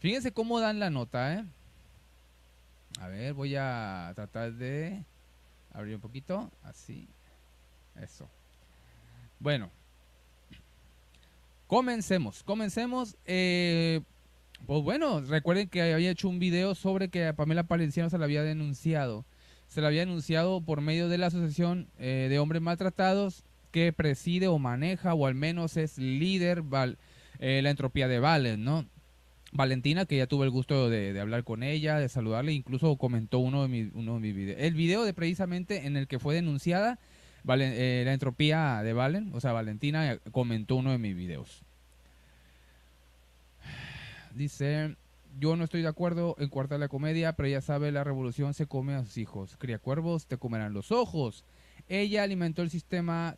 Fíjense cómo dan la nota, ¿eh? A ver, voy a tratar de abrir un poquito. Así. Eso. Bueno. Comencemos, comencemos. Eh, pues bueno, recuerden que había hecho un video sobre que a Pamela Palenciano se la había denunciado. Se la había denunciado por medio de la Asociación eh, de Hombres Maltratados que preside o maneja o al menos es líder eh, la entropía de Vales, ¿no? Valentina, que ya tuve el gusto de, hablar con ella, de saludarle, incluso comentó uno de, mis, videos. El video de precisamente en el que fue denunciada eh, la entropía de Valen, o sea, Valentina eh, comentó uno de mis videos. Dice, yo no estoy de acuerdo en cuartar la comedia, pero ya sabe, la revolución se come a sus hijos. Cría cuervos, te comerán los ojos. Ella alimentó el sistema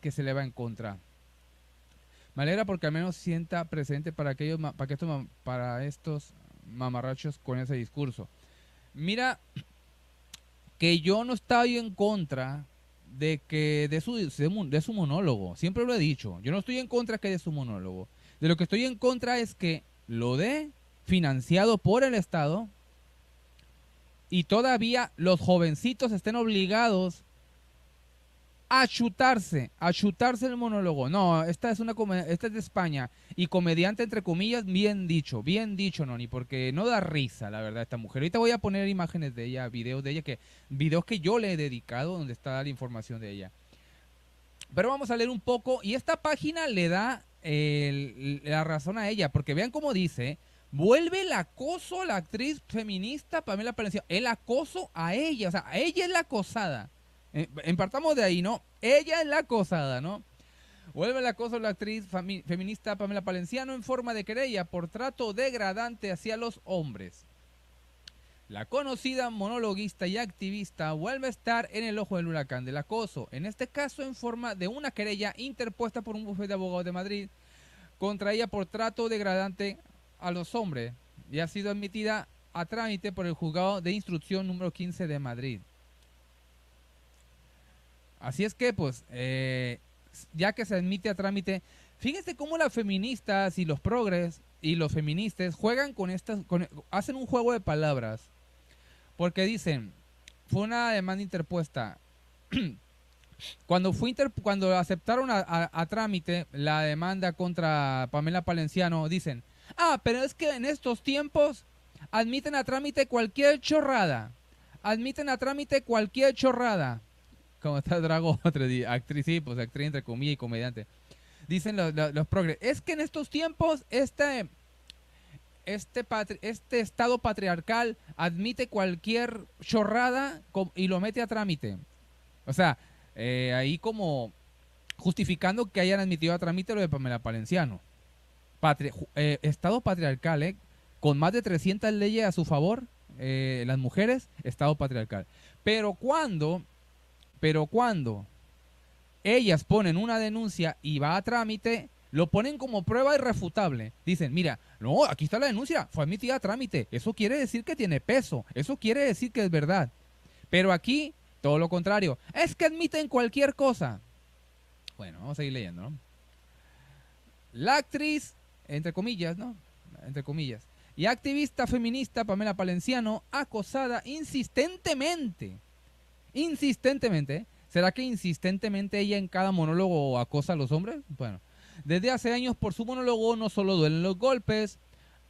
que se le va en contra. Me alegra porque al menos sienta presente para, aquellos, para, que estos, para estos mamarrachos con ese discurso. Mira, que yo no estoy en contra de que de su, de su monólogo. Siempre lo he dicho. Yo no estoy en contra que de su monólogo. De lo que estoy en contra es que lo dé financiado por el Estado y todavía los jovencitos estén obligados a chutarse el monólogo. No, esta es una esta es de España y comediante entre comillas, bien dicho, bien dicho, Noni, porque no da risa, la verdad, esta mujer. Ahorita voy a poner imágenes de ella, videos de ella que videos que yo le he dedicado donde está la información de ella. Pero vamos a leer un poco y esta página le da la razón a ella, porque vean cómo dice, vuelve el acoso a la actriz feminista Para mí la apariencia el acoso a ella, o sea, ella es la acosada. Empartamos eh, de ahí, ¿no? Ella es la acosada, ¿no? Vuelve la acoso la actriz feminista Pamela Palenciano en forma de querella por trato degradante hacia los hombres. La conocida monologuista y activista vuelve a estar en el ojo del huracán del acoso, en este caso en forma de una querella interpuesta por un bufete de abogados de Madrid contra ella por trato degradante a los hombres y ha sido admitida a trámite por el juzgado de instrucción número 15 de Madrid. Así es que, pues, eh, ya que se admite a trámite, fíjense cómo las feministas y los progres y los feministas juegan con estas, hacen un juego de palabras. Porque dicen, fue una demanda interpuesta. cuando, fue cuando aceptaron a, trámite la demanda contra Pamela Palenciano, dicen, ah, pero es que en estos tiempos admiten a trámite cualquier chorrada. Admiten a trámite cualquier chorrada. Como está Drago, actriz, sí, pues actriz entre comillas y comediante. Dicen los, los, progres. Es que en estos tiempos, este, este, este estado patriarcal admite cualquier chorrada y lo mete a trámite. O sea, eh, ahí como justificando que hayan admitido a trámite lo de Pamela Palenciano. Eh, estado patriarcal, eh, Con más de 300 leyes a su favor, las mujeres, Estado patriarcal. Pero cuando pero cuando ellas ponen una denuncia y va a trámite, lo ponen como prueba irrefutable. Dicen, mira, no, aquí está la denuncia, fue admitida a trámite. Eso quiere decir que tiene peso, eso quiere decir que es verdad. Pero aquí, todo lo contrario, es que admiten cualquier cosa. Bueno, vamos a seguir leyendo, ¿no? La actriz, entre comillas, ¿no? Entre comillas. Y activista feminista Pamela Palenciano, acosada insistentemente insistentemente. ¿Será que insistentemente ella en cada monólogo acosa a los hombres? Bueno, desde hace años por su monólogo no solo duelen los golpes,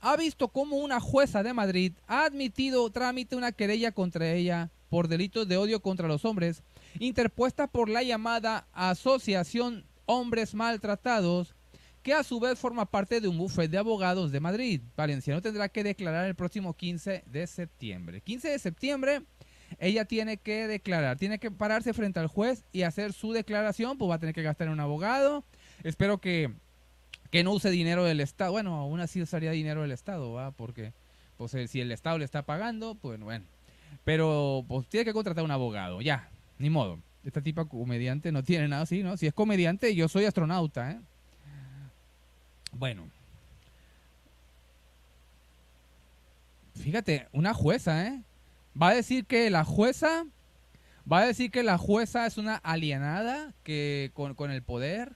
ha visto cómo una jueza de Madrid ha admitido trámite una querella contra ella por delitos de odio contra los hombres, interpuesta por la llamada Asociación Hombres Maltratados, que a su vez forma parte de un bufete de abogados de Madrid. Valenciano tendrá que declarar el próximo 15 de septiembre. 15 de septiembre ella tiene que declarar, tiene que pararse frente al juez y hacer su declaración, pues va a tener que gastar en un abogado. Espero que, que no use dinero del Estado. Bueno, aún así usaría dinero del Estado, ¿va? Porque pues, eh, si el Estado le está pagando, pues bueno. Pero pues tiene que contratar un abogado, ya, ni modo. Esta tipa comediante no tiene nada así, ¿no? Si es comediante, yo soy astronauta, ¿eh? Bueno. Fíjate, una jueza, ¿eh? va a decir que la jueza, va a decir que la jueza es una alienada que con, el poder,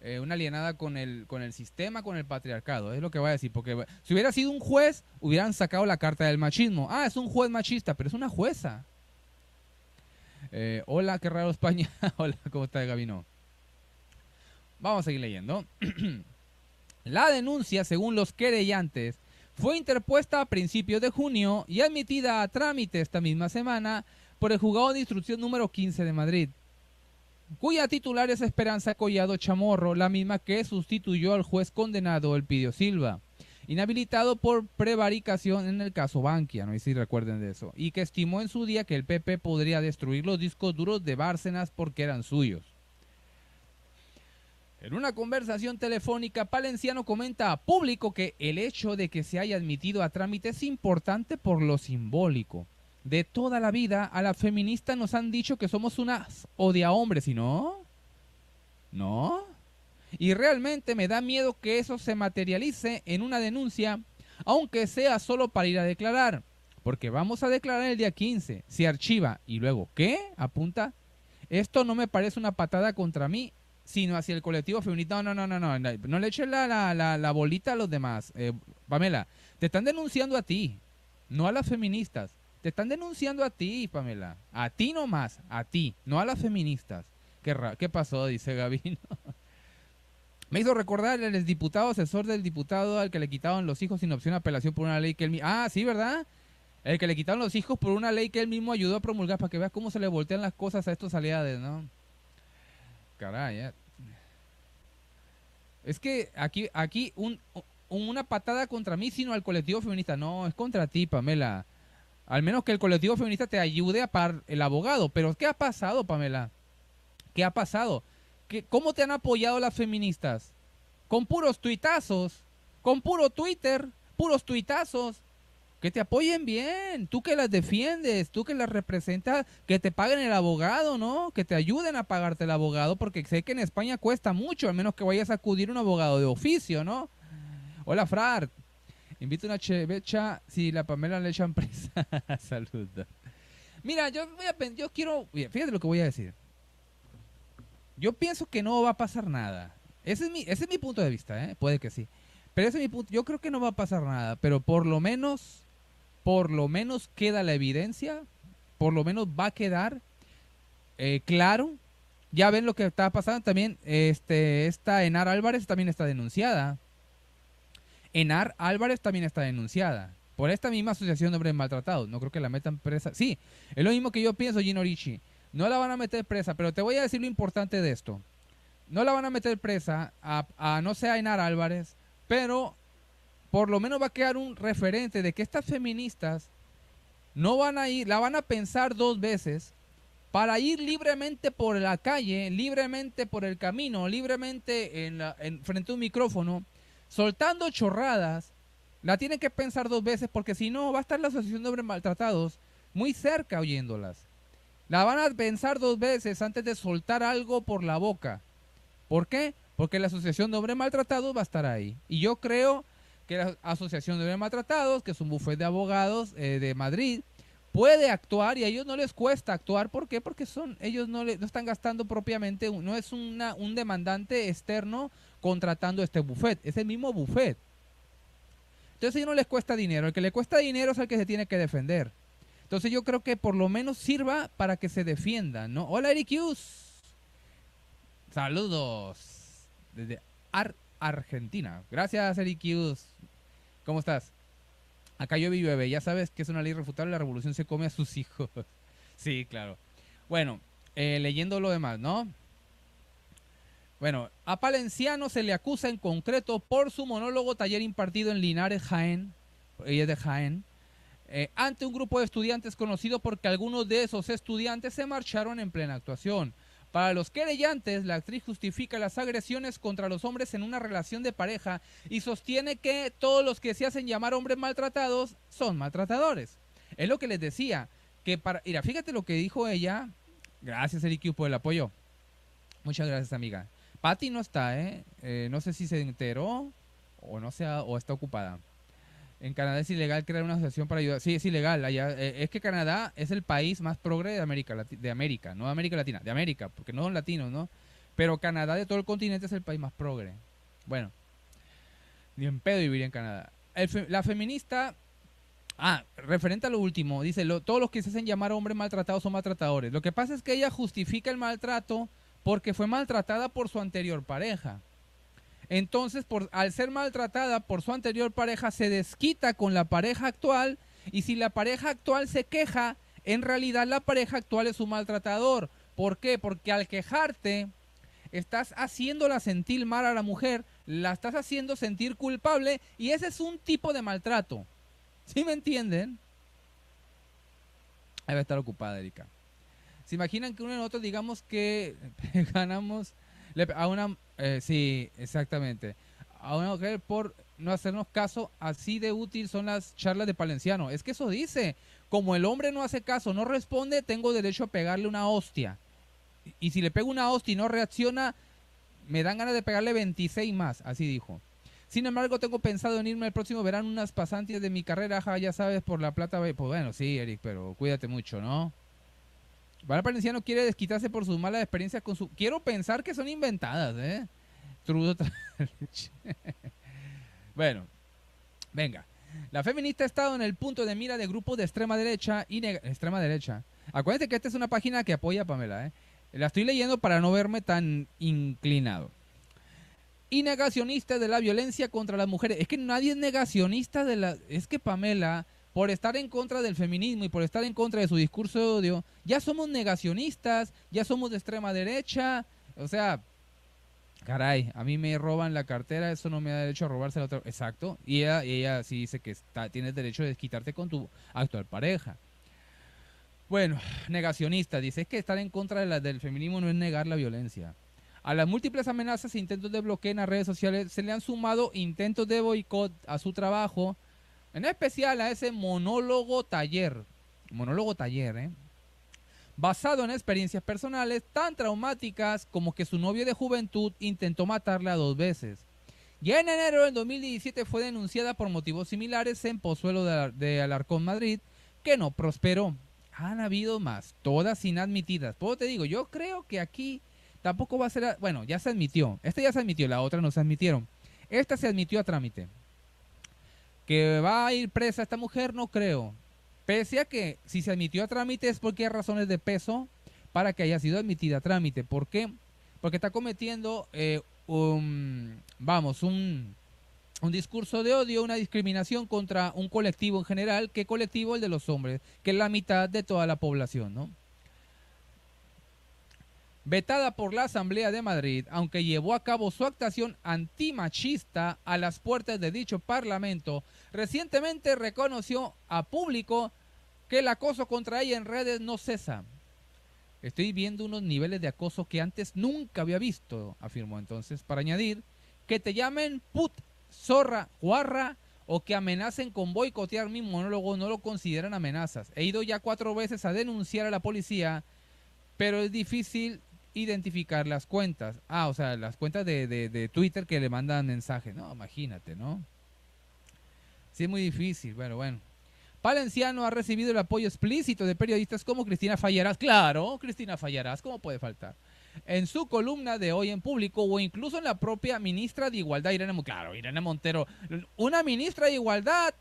eh, una alienada con el, con el sistema, con el patriarcado. Es lo que va a decir, porque si hubiera sido un juez, hubieran sacado la carta del machismo. Ah, es un juez machista, pero es una jueza. Eh, hola, qué raro España. hola, ¿cómo está Gabino? Vamos a seguir leyendo. la denuncia, según los querellantes, fue interpuesta a principios de junio y admitida a trámite esta misma semana por el juzgado de instrucción número 15 de Madrid, cuya titular es Esperanza Collado Chamorro, la misma que sustituyó al juez condenado Elpidio Silva, inhabilitado por prevaricación en el caso Bankia, no sé si recuerden de eso, y que estimó en su día que el PP podría destruir los discos duros de Bárcenas porque eran suyos. En una conversación telefónica, Palenciano comenta a público que el hecho de que se haya admitido a trámite es importante por lo simbólico. De toda la vida a la feminista nos han dicho que somos unas odia hombres, ¿y no? ¿No? Y realmente me da miedo que eso se materialice en una denuncia, aunque sea solo para ir a declarar. Porque vamos a declarar el día 15, se archiva y luego ¿qué? apunta. Esto no me parece una patada contra mí sino hacia el colectivo feminista. No, no, no, no, no. le eches la, bolita a los demás. Eh, Pamela, te están denunciando a ti, no a las feministas. Te están denunciando a ti, Pamela. A ti nomás, a ti, no a las feministas. ¿Qué, qué pasó? Dice Gavino Me hizo recordar el diputado asesor del diputado al que le quitaron los hijos sin opción de apelación por una ley que él Ah, sí, ¿verdad? El que le quitaron los hijos por una ley que él mismo ayudó a promulgar para que veas cómo se le voltean las cosas a estos aliados, ¿no? caray. Eh. Es que aquí, aquí una patada contra mí, sino al colectivo feminista. No, es contra ti, Pamela. Al menos que el colectivo feminista te ayude a par el abogado. Pero ¿qué ha pasado, Pamela? ¿Qué ha pasado? ¿Cómo te han apoyado las feministas? Con puros tuitazos, con puro Twitter, puros tuitazos, que te apoyen bien, tú que las defiendes, tú que las representas, que te paguen el abogado, ¿no? Que te ayuden a pagarte el abogado, porque sé que en España cuesta mucho, al menos que vayas a acudir un abogado de oficio, ¿no? Hola, Frar. Invito una chevecha si la Pamela le echan presa. Saluda. Mira, yo, voy a, yo quiero. Fíjate lo que voy a decir. Yo pienso que no va a pasar nada. Ese es mi, ese es mi punto de vista, ¿eh? Puede que sí. Pero ese es mi punto. Yo creo que no va a pasar nada. Pero por lo menos por lo menos queda la evidencia, por lo menos va a quedar eh, claro. Ya ven lo que está pasando también, este, esta Enar Álvarez también está denunciada. Enar Álvarez también está denunciada por esta misma asociación de hombres maltratados. No creo que la metan presa. Sí, es lo mismo que yo pienso, Gino No la van a meter presa, pero te voy a decir lo importante de esto. No la van a meter presa a, a no sea Enar Álvarez, pero por lo menos va a quedar un referente de que estas feministas no van a ir, la van a pensar dos veces para ir libremente por la calle, libremente por el camino, libremente en, frente a un micrófono, soltando chorradas, la tienen que pensar dos veces porque si no va a estar la Asociación de Hombres Maltratados muy cerca oyéndolas. La van a pensar dos veces antes de soltar algo por la boca. ¿Por qué? Porque la Asociación de Hombres Maltratados va a estar ahí. Y yo creo que la Asociación de Maltratados, que es un bufete de abogados eh, de Madrid, puede actuar y a ellos no les cuesta actuar. ¿Por qué? Porque son, ellos no, están gastando propiamente, no es una, un demandante externo contratando este bufete es el mismo bufete Entonces a ellos no les cuesta dinero, el que le cuesta dinero es el que se tiene que defender. Entonces yo creo que por lo menos sirva para que se defiendan, ¿no? Hola Eric Saludos. Desde Ar Argentina. Gracias, Eric ¿Cómo estás? Acá llueve y llueve. Ya sabes que es una ley refutable. La revolución se come a sus hijos. sí, claro. Bueno, eh, leyendo lo demás, ¿no? Bueno, a Palenciano se le acusa en concreto por su monólogo taller impartido en Linares, Jaén, ella es de Jaén, eh, ante un grupo de estudiantes conocido porque algunos de esos estudiantes se marcharon en plena actuación. Para los querellantes, la actriz justifica las agresiones contra los hombres en una relación de pareja y sostiene que todos los que se hacen llamar hombres maltratados son maltratadores. Es lo que les decía, que para... Mira, fíjate lo que dijo ella. Gracias, Eric por el apoyo. Muchas gracias, amiga. Patty no está, ¿eh? ¿eh? No sé si se enteró o no sea, o está ocupada. En Canadá es ilegal crear una asociación para ayudar. Sí, es ilegal. Eh, es que Canadá es el país más progre de América, de América, no de América Latina, de América, porque no son latinos, ¿no? Pero Canadá de todo el continente es el país más progre. Bueno, ni en pedo vivir en Canadá. la feminista. Ah, referente a lo último, dice: lo, todos los que se hacen llamar hombres maltratados son maltratadores. Lo que pasa es que ella justifica el maltrato porque fue maltratada por su anterior pareja. Entonces, al ser maltratada por su anterior pareja, se desquita con la pareja actual y si la pareja actual se queja, en realidad la pareja actual es su maltratador. ¿Por qué? Porque al quejarte, estás haciéndola sentir mal a la mujer, la estás haciendo sentir culpable y ese es un tipo de maltrato. ¿Sí me entienden? Ahí va a estar ocupada Erika. ¿Se imaginan que uno y otro, digamos que ganamos a una, eh, sí, exactamente. A una mujer por no hacernos caso, así de útil son las charlas de Palenciano. Es que eso dice, como el hombre no hace caso, no responde, tengo derecho a pegarle una hostia. Y si le pego una hostia y no reacciona, me dan ganas de pegarle 26 más, así dijo. Sin embargo, tengo pensado en irme el próximo verano unas pasantes de mi carrera, ya sabes, por la plata. Pues bueno, sí, Eric, pero cuídate mucho, ¿no? Val no quiere desquitarse por sus malas experiencias con su... Quiero pensar que son inventadas, ¿eh? Trudo Bueno, venga. La feminista ha estado en el punto de mira de grupos de extrema derecha y extrema derecha. Acuérdense que esta es una página que apoya a Pamela, ¿eh? La estoy leyendo para no verme tan inclinado. Y negacionista de la violencia contra las mujeres. Es que nadie es negacionista de la... Es que Pamela por estar en contra del feminismo y por estar en contra de su discurso de odio, ya somos negacionistas, ya somos de extrema derecha, o sea, caray, a mí me roban la cartera, eso no me da derecho a robarse la otra. Exacto, y ella, sí dice que está, tienes derecho de quitarte con tu actual pareja. Bueno, negacionista, dice, es que estar en contra de la, del feminismo no es negar la violencia. A las múltiples amenazas e intentos de bloqueo en las redes sociales se le han sumado intentos de boicot a su trabajo, en especial a ese monólogo taller, monólogo taller, ¿eh? basado en experiencias personales tan traumáticas como que su novio de juventud intentó matarla dos veces. Ya en enero del 2017 fue denunciada por motivos similares en Pozuelo de Alarcón, Madrid, que no prosperó. Han habido más, todas inadmitidas. Pues te digo, yo creo que aquí tampoco va a ser... Bueno, ya se admitió. Esta ya se admitió, la otra no se admitieron. Esta se admitió a trámite. Que va a ir presa esta mujer, no creo. Pese a que si se admitió a trámite es porque hay razones de peso para que haya sido admitida a trámite. ¿Por qué? Porque está cometiendo, eh, un, vamos, un, discurso de odio, una discriminación contra un colectivo en general, que colectivo el de los hombres, que es la mitad de toda la población, ¿no? vetada por la Asamblea de Madrid, aunque llevó a cabo su actuación antimachista a las puertas de dicho Parlamento, recientemente reconoció a público que el acoso contra ella en redes no cesa. Estoy viendo unos niveles de acoso que antes nunca había visto, afirmó entonces, para añadir que te llamen put, zorra, guarra o que amenacen con boicotear mi monólogo no lo consideran amenazas. He ido ya cuatro veces a denunciar a la policía, pero es difícil identificar las cuentas. Ah, o sea, las cuentas de, Twitter que le mandan mensajes, No, imagínate, ¿no? Sí, es muy difícil, bueno bueno. Palenciano ha recibido el apoyo explícito de periodistas como Cristina Fallarás. Claro, Cristina Fallarás, ¿cómo puede faltar? En su columna de hoy en público o incluso en la propia ministra de Igualdad, Irene Montero. Claro, Irene Montero, una ministra de Igualdad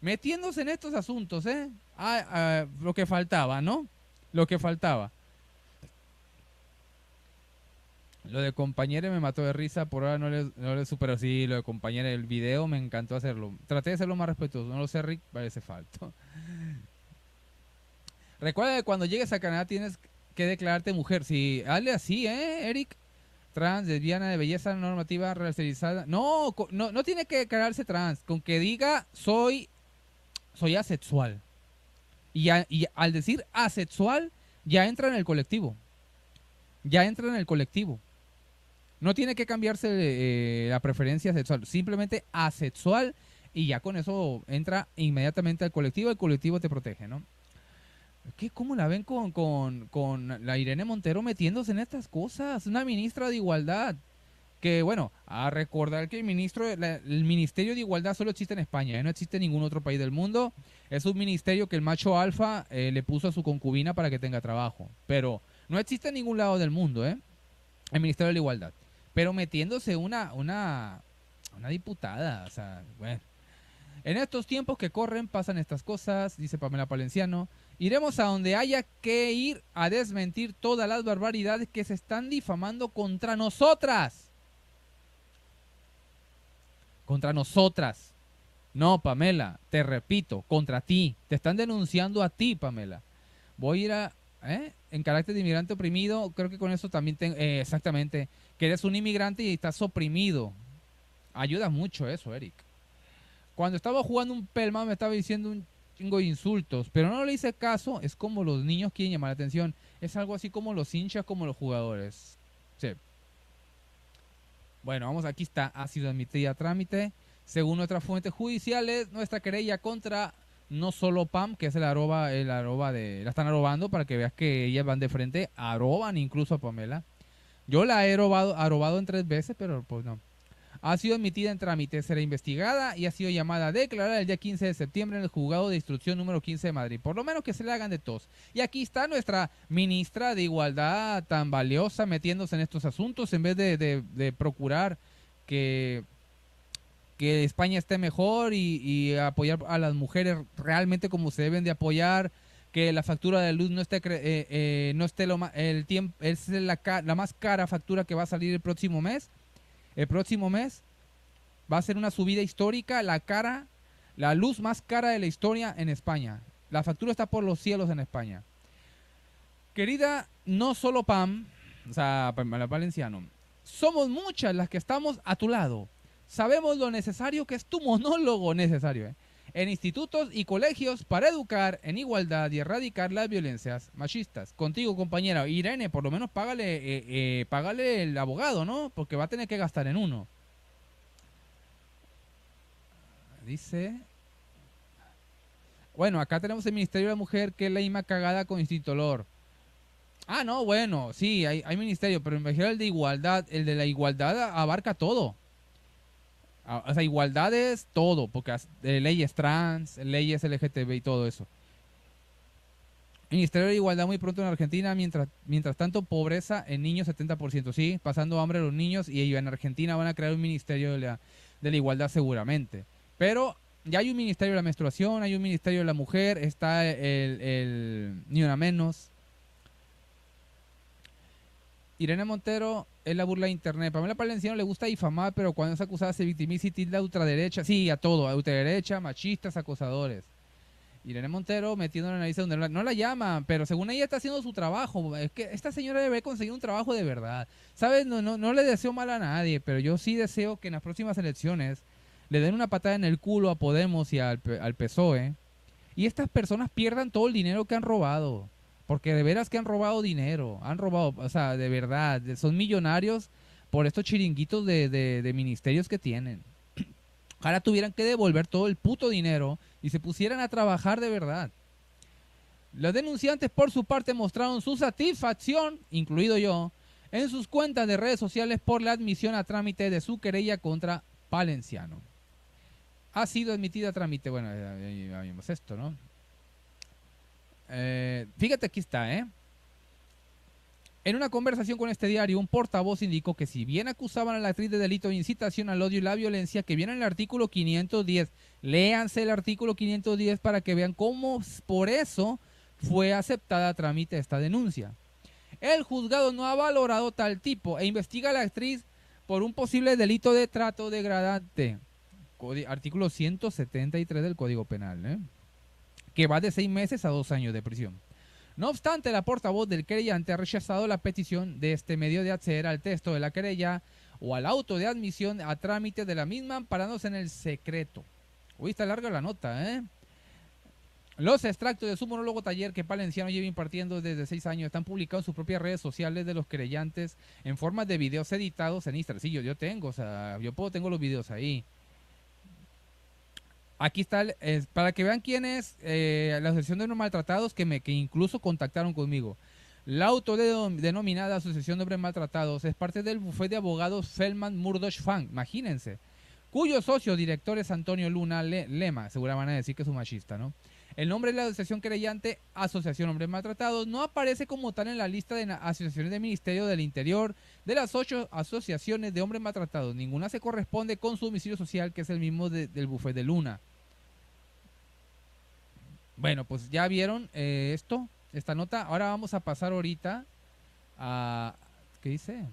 metiéndose en estos asuntos, ¿eh? Ah, ah, lo que faltaba, ¿no? Lo que faltaba. Lo de compañero me mató de risa, por ahora no le, no supero. lo de compañero, el video me encantó hacerlo. Traté de hacerlo más respetuoso, no lo sé, Rick, parece falto. Recuerda que cuando llegues a Canadá tienes que declararte mujer. Sí, hazle así, ¿eh, Eric? Trans, lesbiana de belleza normativa realizada. No, no, no tiene que declararse trans. Con que diga soy, soy asexual. y al decir asexual, ya entra en el colectivo. Ya entra en el colectivo. No tiene que cambiarse eh, la preferencia sexual, simplemente asexual y ya con eso entra inmediatamente al colectivo, el colectivo te protege, ¿no? ¿Qué, ¿Cómo la ven con, la Irene Montero metiéndose en estas cosas? Una ministra de igualdad. Que bueno, a recordar que el, ministro, el Ministerio de Igualdad solo existe en España, ¿eh? no existe en ningún otro país del mundo. Es un ministerio que el macho alfa eh, le puso a su concubina para que tenga trabajo. Pero no existe en ningún lado del mundo, ¿eh? El Ministerio de la Igualdad. Pero metiéndose una, una, una diputada, o sea, bueno. En estos tiempos que corren pasan estas cosas, dice Pamela Palenciano. Iremos a donde haya que ir a desmentir todas las barbaridades que se están difamando contra nosotras. Contra nosotras. No, Pamela, te repito, contra ti. Te están denunciando a ti, Pamela. Voy a ir a... ¿eh? en carácter de inmigrante oprimido, creo que con eso también, tengo... Eh, exactamente, que eres un inmigrante y estás oprimido. Ayuda mucho eso, Eric. Cuando estaba jugando un pelma me estaba diciendo un chingo de insultos, pero no le hice caso, es como los niños quieren llamar la atención, es algo así como los hinchas, como los jugadores. Sí. Bueno, vamos, aquí está, ha sido admitida trámite. Según nuestras fuentes judiciales, nuestra querella contra no solo Pam, que es el arroba, el arroba de, la están arrobando para que veas que ellas van de frente, arroban incluso a Pamela. Yo la he robado, arrobado en tres veces, pero pues no. Ha sido admitida en trámite, será investigada y ha sido llamada a declarar el día 15 de septiembre en el juzgado de instrucción número 15 de Madrid. Por lo menos que se le hagan de tos. Y aquí está nuestra ministra de Igualdad tan valiosa metiéndose en estos asuntos en vez de procurar que que España esté mejor y, apoyar a las mujeres realmente como se deben de apoyar, que la factura de luz no esté eh, eh, no esté el tiempo es la, más cara factura que va a salir el próximo mes. El próximo mes va a ser una subida histórica, la cara la luz más cara de la historia en España. La factura está por los cielos en España. Querida, no solo Pam, o sea, Valenciano, somos muchas las que estamos a tu lado sabemos lo necesario que es tu monólogo necesario. ¿eh? En institutos y colegios para educar en igualdad y erradicar las violencias machistas. Contigo, compañera. Irene, por lo menos eh, eh, págale, el abogado, ¿no? Porque va a tener que gastar en uno. Dice... Bueno, acá tenemos el Ministerio de la Mujer que es la misma cagada con Lor Ah, no, bueno, sí, hay, ministerio, pero imagino el de igualdad. El de la igualdad abarca todo. Ah, o sea, igualdad es todo, porque eh, leyes trans, leyes LGTB y todo eso. Ministerio de Igualdad muy pronto en Argentina, mientras, mientras tanto pobreza en niños 70%, sí, pasando hambre a los niños y en Argentina van a crear un Ministerio de la, Igualdad seguramente. Pero ya hay un Ministerio de la Menstruación, hay un Ministerio de la Mujer, está el, el Ni Una Menos, Irene Montero es la burla de Internet. Para Pamela Palenciano le gusta difamar, pero cuando es acusada se victimiza y tilda a ultraderecha. Sí, a todo, a ultraderecha, machistas, acosadores. Irene Montero metiendo la nariz donde no la, no la llaman, pero según ella está haciendo su trabajo. Es que esta señora debe conseguir un trabajo de verdad. ¿Sabes? No, no, no le deseo mal a nadie, pero yo sí deseo que en las próximas elecciones le den una patada en el culo a Podemos y al, al PSOE y estas personas pierdan todo el dinero que han robado. Porque de veras que han robado dinero, han robado, o sea, de verdad, son millonarios por estos chiringuitos de, ministerios que tienen. Ojalá tuvieran que devolver todo el puto dinero y se pusieran a trabajar de verdad. Los denunciantes por su parte mostraron su satisfacción, incluido yo, en sus cuentas de redes sociales por la admisión a trámite de su querella contra Palenciano. Ha sido admitida a trámite, bueno, ya vimos esto, ¿no? Eh, fíjate, aquí está, ¿eh? En una conversación con este diario, un portavoz indicó que si bien acusaban a la actriz de delito de incitación al odio y la violencia que viene en el artículo 510, léanse el artículo 510 para que vean cómo por eso fue aceptada a trámite esta denuncia. El juzgado no ha valorado tal tipo e investiga a la actriz por un posible delito de trato degradante. Artículo 173 del Código Penal. ¿eh? que va de seis meses a dos años de prisión. No obstante, la portavoz del querellante ha rechazado la petición de este medio de acceder al texto de la querella o al auto de admisión a trámite de la misma, amparándose en el secreto. Uy, está larga la nota, ¿eh? Los extractos de su monólogo taller que Palenciano lleva impartiendo desde seis años están publicados en sus propias redes sociales de los creyentes en forma de videos editados en Instagram. yo, tengo, o sea, yo puedo, tengo los videos ahí. Aquí está, para que vean quién es eh, la Asociación de Hombres Maltratados que, me, que incluso contactaron conmigo. La autodenominada Asociación de Hombres Maltratados es parte del bufete de abogados Feldman Murdoch Fang, imagínense, cuyo socio director es Antonio Luna Le Lema, seguramente van a decir que es un machista, ¿no? El nombre de la asociación querellante, Asociación Hombres Maltratados, no aparece como tal en la lista de asociaciones del Ministerio del Interior de las ocho asociaciones de hombres maltratados. Ninguna se corresponde con su domicilio social, que es el mismo del bufete de Luna. Bueno, pues ya vieron eh, esto, esta nota. Ahora vamos a pasar ahorita a... ¿Qué dice?